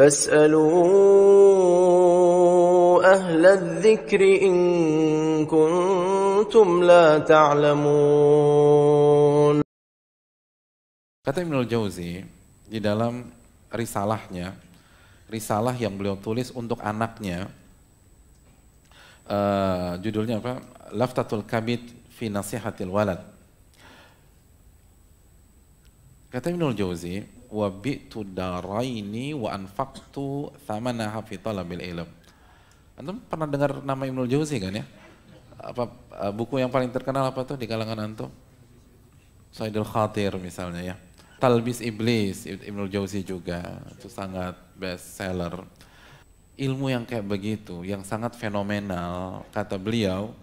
فاسألوا أهل الذكر إن كنتم لا تعلمون Kata Al-Jawzi di dalam risalahnya, risalah yang beliau tulis untuk anaknya, uh, judulnya apa? Laftatul kabit fi Nasihatil Walad. Kata Al-Jawzi, wa bi'tu daraini wa anfaqtu thamanaha fi talabil ilm. Antum pernah dengar nama Ibnu Jauzi kan ya? Apa eh, buku yang paling terkenal apa tuh di kalangan antum? Saidul Khatir misalnya ya. Talbis Iblis Ibnu Jauzi juga itu sangat best seller. Ilmu yang kayak begitu, yang sangat fenomenal kata beliau,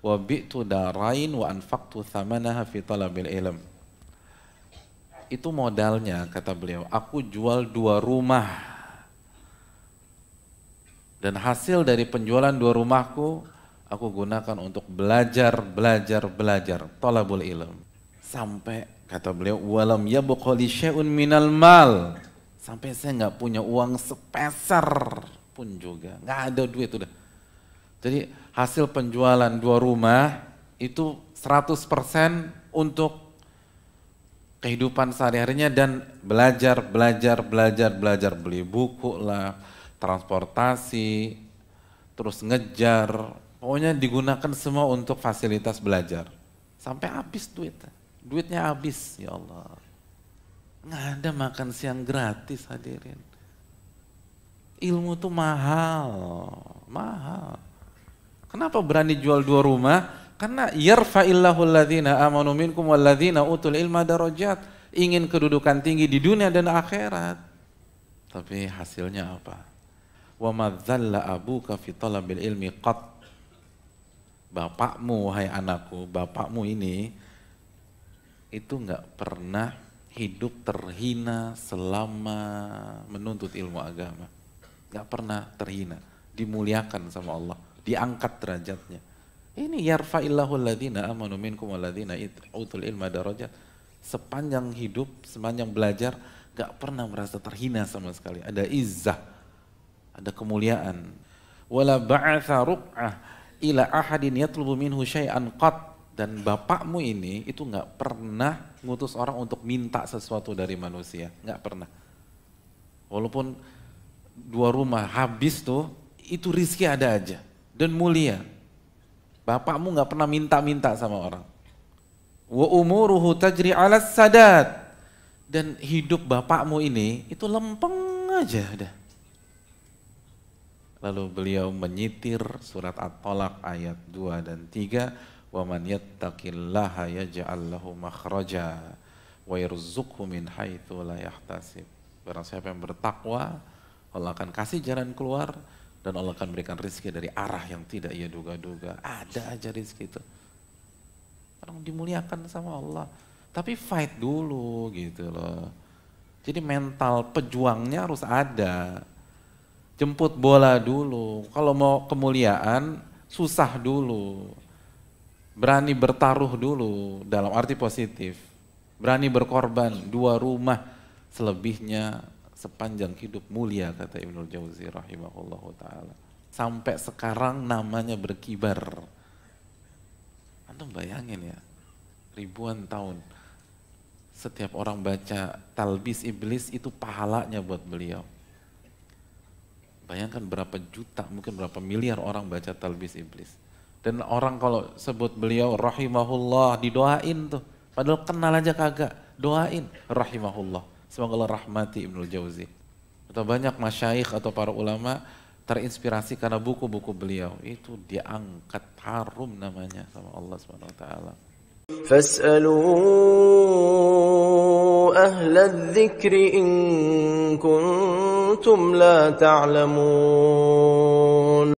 wa bi'tu darain wa anfaqtu thamanaha fi talabil ilm itu modalnya kata beliau. Aku jual dua rumah. Dan hasil dari penjualan dua rumahku aku gunakan untuk belajar, belajar, belajar, tolabul ilm. Sampai kata beliau walam ya li syai'un minal mal. Sampai saya nggak punya uang sepeser pun juga, nggak ada duit udah. Jadi hasil penjualan dua rumah itu 100% untuk kehidupan sehari-harinya dan belajar, belajar, belajar, belajar beli buku lah, transportasi, terus ngejar, pokoknya digunakan semua untuk fasilitas belajar. Sampai habis duit duitnya habis ya Allah. Nggak ada makan siang gratis hadirin. Ilmu tuh mahal, mahal. Kenapa berani jual dua rumah? Karena yarfa'illahu alladhina amanu minkum walladhina utul ilma darajat. Ingin kedudukan tinggi di dunia dan akhirat. Tapi hasilnya apa? Wa madzalla abuka fi talabil ilmi qat. Bapakmu, wahai anakku, bapakmu ini itu nggak pernah hidup terhina selama menuntut ilmu agama. Nggak pernah terhina, dimuliakan sama Allah, diangkat derajatnya. Ini yarfa'illahu alladhina amanu minkum alladhina utul ilma darajat. Sepanjang hidup, sepanjang belajar, gak pernah merasa terhina sama sekali. Ada izzah, ada kemuliaan. Wala ba'atha ruk'ah ila ahadin yatlubu minhu syai'an qat. Dan bapakmu ini itu nggak pernah ngutus orang untuk minta sesuatu dari manusia, nggak pernah. Walaupun dua rumah habis tuh, itu rizki ada aja dan mulia. Bapakmu nggak pernah minta-minta sama orang. Wa umuruhu tajri alas sadat. Dan hidup bapakmu ini itu lempeng aja udah. Lalu beliau menyitir surat at tolak ayat 2 dan 3. Wa man yattaqillaha yaj'al lahu makhraja wa yarzuqhu min haitsu la yahtasib. Barang siapa yang bertakwa, Allah akan kasih jalan keluar dan Allah akan berikan rizki dari arah yang tidak ia duga-duga. Ada aja rizki itu. Orang dimuliakan sama Allah. Tapi fight dulu gitu loh. Jadi mental pejuangnya harus ada. Jemput bola dulu. Kalau mau kemuliaan susah dulu. Berani bertaruh dulu dalam arti positif. Berani berkorban dua rumah selebihnya sepanjang hidup mulia kata Ibnu Jauzi rahimahullah taala. Sampai sekarang namanya berkibar. Antum bayangin ya, ribuan tahun setiap orang baca talbis iblis itu pahalanya buat beliau. Bayangkan berapa juta, mungkin berapa miliar orang baca talbis iblis. Dan orang kalau sebut beliau rahimahullah didoain tuh. Padahal kenal aja kagak, doain rahimahullah Semoga Allah rahmati Ibnu Jauzi. Atau banyak masyaikh atau para ulama terinspirasi karena buku-buku beliau. Itu diangkat harum namanya sama Allah Subhanahu wa taala. Fas'alu أهل dzikri in kuntum la ta'lamun.